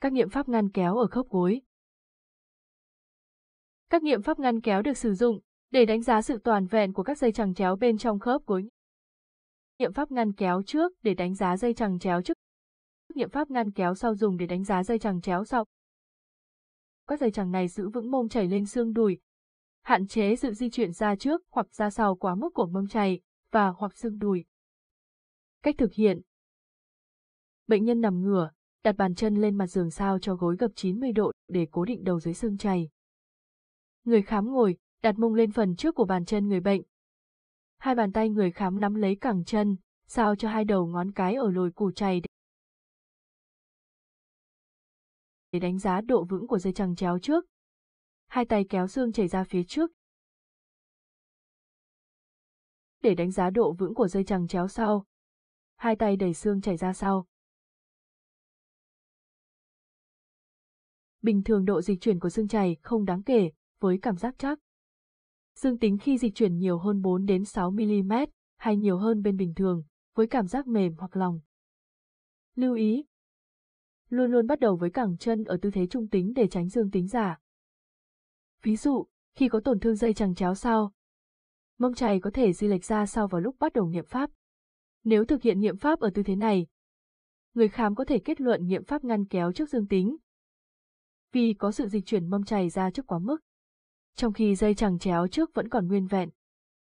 các nghiệm pháp ngăn kéo ở khớp gối. Các nghiệm pháp ngăn kéo được sử dụng để đánh giá sự toàn vẹn của các dây chằng chéo bên trong khớp gối. Nghiệm pháp ngăn kéo trước để đánh giá dây chằng chéo trước. Nghiệm pháp ngăn kéo sau dùng để đánh giá dây chằng chéo sau. Các dây chằng này giữ vững mông chảy lên xương đùi, hạn chế sự di chuyển ra trước hoặc ra sau quá mức của mông chảy và hoặc xương đùi. Cách thực hiện Bệnh nhân nằm ngửa, đặt bàn chân lên mặt giường sao cho gối gập 90 độ để cố định đầu dưới xương chày. Người khám ngồi, đặt mông lên phần trước của bàn chân người bệnh. Hai bàn tay người khám nắm lấy cẳng chân, sao cho hai đầu ngón cái ở lồi củ chày để đánh giá độ vững của dây chằng chéo trước. Hai tay kéo xương chảy ra phía trước. Để đánh giá độ vững của dây chằng chéo sau. Hai tay đẩy xương chảy ra sau. bình thường độ dịch chuyển của xương chày không đáng kể, với cảm giác chắc. Dương tính khi dịch chuyển nhiều hơn 4 đến 6 mm, hay nhiều hơn bên bình thường, với cảm giác mềm hoặc lòng. Lưu ý Luôn luôn bắt đầu với cẳng chân ở tư thế trung tính để tránh dương tính giả. Ví dụ, khi có tổn thương dây chằng chéo sau, mông chày có thể di lệch ra sau vào lúc bắt đầu nghiệm pháp. Nếu thực hiện nghiệm pháp ở tư thế này, người khám có thể kết luận nghiệm pháp ngăn kéo trước dương tính, vì có sự dịch chuyển mâm chày ra trước quá mức. Trong khi dây chẳng chéo trước vẫn còn nguyên vẹn.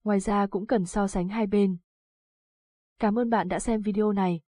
Ngoài ra cũng cần so sánh hai bên. Cảm ơn bạn đã xem video này.